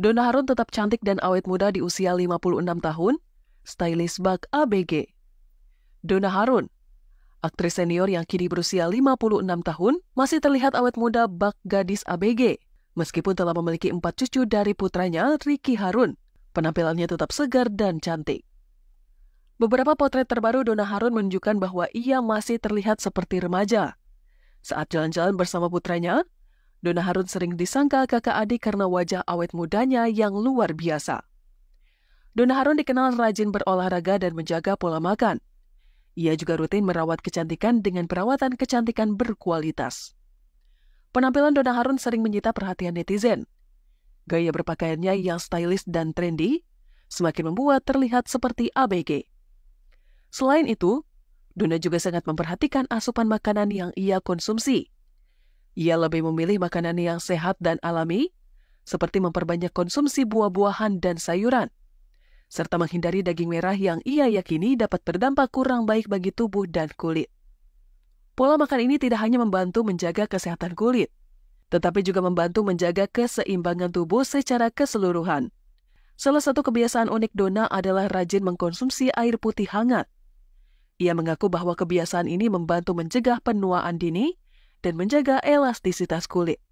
Dona Harun tetap cantik dan awet muda di usia 56 tahun, stylist bak ABG. Dona Harun, aktris senior yang kini berusia 56 tahun, masih terlihat awet muda bak gadis ABG. Meskipun telah memiliki empat cucu dari putranya, Ricky Harun, penampilannya tetap segar dan cantik. Beberapa potret terbaru Dona Harun menunjukkan bahwa ia masih terlihat seperti remaja. Saat jalan-jalan bersama putranya, Dona Harun sering disangka kakak adik karena wajah awet mudanya yang luar biasa. Dona Harun dikenal rajin berolahraga dan menjaga pola makan. Ia juga rutin merawat kecantikan dengan perawatan kecantikan berkualitas. Penampilan Dona Harun sering menyita perhatian netizen. Gaya berpakaiannya yang stylish dan trendy semakin membuat terlihat seperti ABG. Selain itu, Dona juga sangat memperhatikan asupan makanan yang ia konsumsi. Ia lebih memilih makanan yang sehat dan alami, seperti memperbanyak konsumsi buah-buahan dan sayuran, serta menghindari daging merah yang ia yakini dapat berdampak kurang baik bagi tubuh dan kulit. Pola makan ini tidak hanya membantu menjaga kesehatan kulit, tetapi juga membantu menjaga keseimbangan tubuh secara keseluruhan. Salah satu kebiasaan unik Dona adalah rajin mengkonsumsi air putih hangat. Ia mengaku bahwa kebiasaan ini membantu mencegah penuaan dini dan menjaga elastisitas kulit.